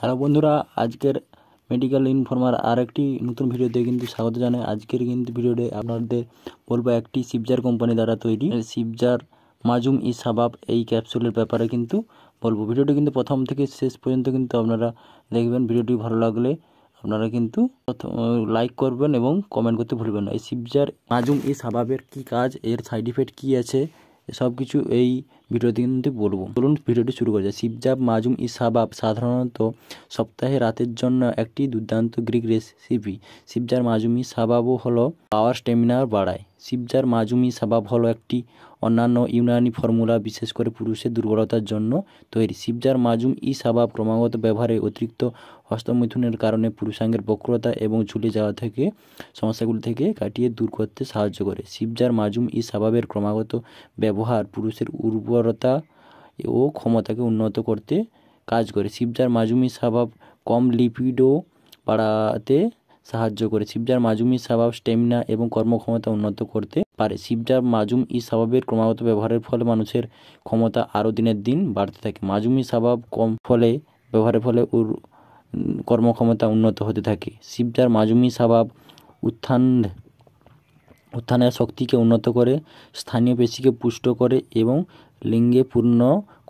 hello বন্ধুরা আজকের medical informer আরেকটি একটি নতুন ভিডিওতে কিন্তু স্বাগত জানাই আজকের কিন্তু ভিডিওতে আপনাদের বলবো একটি সিবজার কোম্পানি দ্বারা তৈরি সিবজার মাজুম ই সাবাব এই ক্যাপসুলের ব্যাপারে কিন্তু বলবো ভিডিওটি কিন্তু প্রথম থেকে শেষ পর্যন্ত কিন্তু আপনারা দেখবেন ভিডিওটি ভালো লাগলে আপনারা কিন্তু লাইক করবেন এবং কমেন্ট করতে ভুলবেন না এই সিবজার মাজুম ই সাবাবের কি কাজ এর সাইড ইফেক্ট কী আছে সব কিছু এই ভিডিওতে কিন্তু বলবো চলুন ভিডিওটি শুরু করা যায় শিবজাব মাজুম ইসাবাব সাধারণত সপ্তাহে রাতের জন্য একটি দুর্দান্ত গ্রিক রেসিপি শিবজার মাজুম ইসাবাবও হলো পাওয়ার স্টেমিনার বাড়ায় শিবজার মাজুমি সাবাব হলো একটি অন্যান্য ইউনানি ফর্মুলা বিশেষ করে পুরুষের দুর্বলতার জন্য তৈরি শিবজার মাজুম ই সাবাব ক্রমাগত ব্যবহারে অতিরিক্ত হস্তমৈথুনের কারণে পুরুষাঙ্গের বক্রতা এবং ঝুলে যাওয়া থেকে সমস্যাগুলি থেকে কাটিয়ে দূর করতে সাহায্য করে শিবজার মাজুম ই সাবাবের ক্রমাগত ব্যবহার পুরুষের উর্বরতা ও ক্ষমতাকে উন্নত করতে কাজ করে শিবজার মাজুমি সাবাব কম লিপিডও বাড়াতে সাহায্য করে শিবজার মাজুম ই স্বভাব স্টেমিনা এবং কর্মক্ষমতা উন্নত করতে পারে শিবজার মাজুম ই স্বভাবের ক্রমাগত ব্যবহারের ফলে মানুষের ক্ষমতা আরও দিনের দিন বাড়তে থাকে মাজুম ই স্বভাব কম ফলে ব্যবহারের ফলে ওর কর্মক্ষমতা উন্নত হতে থাকে শিবজার ই স্বভাব উত্থান উত্থানের শক্তিকে উন্নত করে স্থানীয় পেশিকে পুষ্ট করে এবং লিঙ্গে পূর্ণ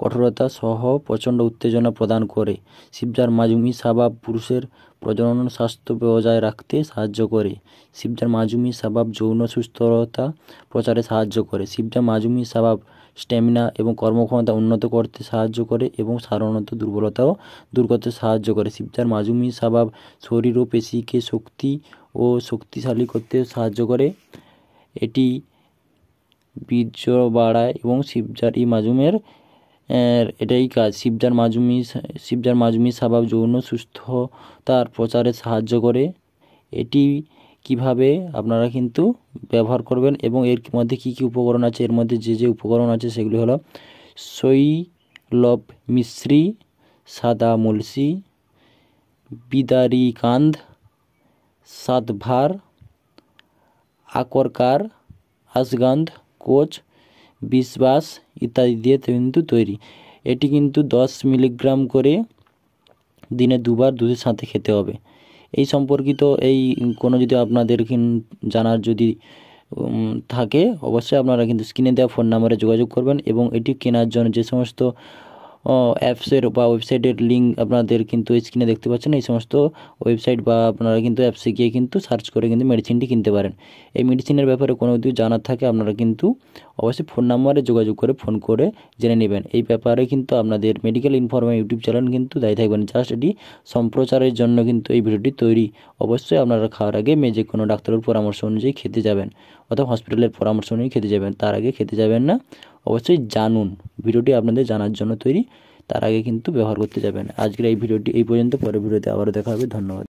কঠোরতা সহ প্রচণ্ড উত্তেজনা প্রদান করে শিবজার মাজুমি শাবাব পুরুষের প্রজনন স্বাস্থ্য বজায় রাখতে সাহায্য করে শিবজার মাজুমি শাবাব যৌন সুস্থতা প্রচারে সাহায্য করে শিবজার মাজুমি শাবাব স্ট্যামিনা এবং কর্মক্ষমতা উন্নত করতে সাহায্য করে এবং সাধারণত দুর্বলতাও দূর করতে সাহায্য করে শিবজার মাজুমি শাবাব শরীর ও পেশিকে শক্তি ও শক্তিশালী করতে সাহায্য করে এটি বীর্য বাড়ায় এবং শিবজার ই মাজুমের এটাই কাজ শিবজার মাজুমি শিবজার মাজুমি স্বভাব যৌন সুস্থতার প্রচারে সাহায্য করে এটি কিভাবে আপনারা কিন্তু ব্যবহার করবেন এবং এর মধ্যে কি কি উপকরণ আছে এর মধ্যে যে যে উপকরণ আছে সেগুলি হলো লব মিশ্রি সাদা মুলসি বিদারি কান্ধ সাতভার আকরকার আসগন্ধ কোচ বিশ্বাস ইত্যাদি দিয়ে কিন্তু তৈরি এটি কিন্তু দশ মিলিগ্রাম করে দিনে দুবার দুধের সাথে খেতে হবে এই সম্পর্কিত এই কোনো যদি আপনাদের জানার যদি থাকে অবশ্যই আপনারা কিন্তু স্ক্রিনে দেওয়া ফোন নাম্বারে যোগাযোগ করবেন এবং এটি কেনার জন্য যে সমস্ত অ্যাপসের বা ওয়েবসাইটের লিঙ্ক আপনাদের কিন্তু স্ক্রিনে দেখতে পাচ্ছেন এই সমস্ত ওয়েবসাইট বা আপনারা কিন্তু অ্যাপসে গিয়ে কিন্তু সার্চ করে কিন্তু মেডিসিনটি কিনতে পারেন এই মেডিসিনের ব্যাপারে কোনো কিছু জানার থাকে আপনারা কিন্তু অবশ্যই ফোন নাম্বারে যোগাযোগ করে ফোন করে জেনে নেবেন এই ব্যাপারে কিন্তু আপনাদের মেডিকেল ইনফরমে ইউটিউব চ্যানেল কিন্তু দায়ী থাকবেন জাস্ট এটি সম্প্রচারের জন্য কিন্তু এই ভিডিওটি তৈরি অবশ্যই আপনারা খাওয়ার আগে যে কোনো ডাক্তারের পরামর্শ অনুযায়ী খেতে যাবেন অথবা হসপিটালের পরামর্শ অনুযায়ী খেতে যাবেন তার আগে খেতে যাবেন না অবশ্যই জানুন ভিডিওটি আপনাদের জানার জন্য তৈরি তার আগে কিন্তু ব্যবহার করতে যাবেন আজকের এই ভিডিওটি এই পর্যন্ত পরের ভিডিওতে আবারও দেখা হবে ধন্যবাদ